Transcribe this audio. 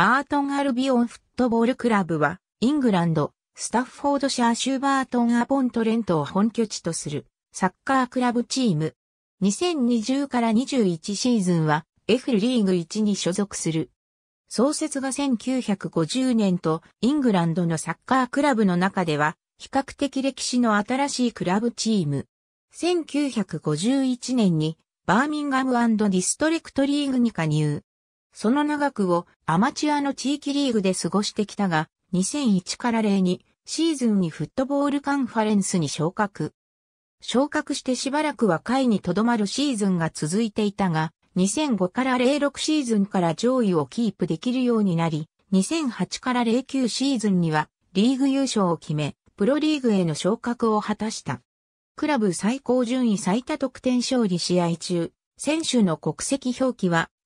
バートン・アルビオンフットボールクラブは、イングランド、スタッフォードシャーシュバートン・アポントレントを本拠地とする、サッカークラブチーム。2020から21シーズンは、F リーグ1に所属する。創設が1950年と、イングランドのサッカークラブの中では、比較的歴史の新しいクラブチーム。1951年に、バーミンガムディストリクトリーグに加入。その長くをアマチュアの地域リーグで過ごしてきたが、2001から0にシーズンにフットボールカンファレンスに昇格。昇格してしばらくは下位に留まるシーズンが続いていたが、2005から06シーズンから上位をキープできるようになり、2008から09シーズンにはリーグ優勝を決め、プロリーグへの昇格を果たした。クラブ最高順位最多得点勝利試合中、選手の国籍表記は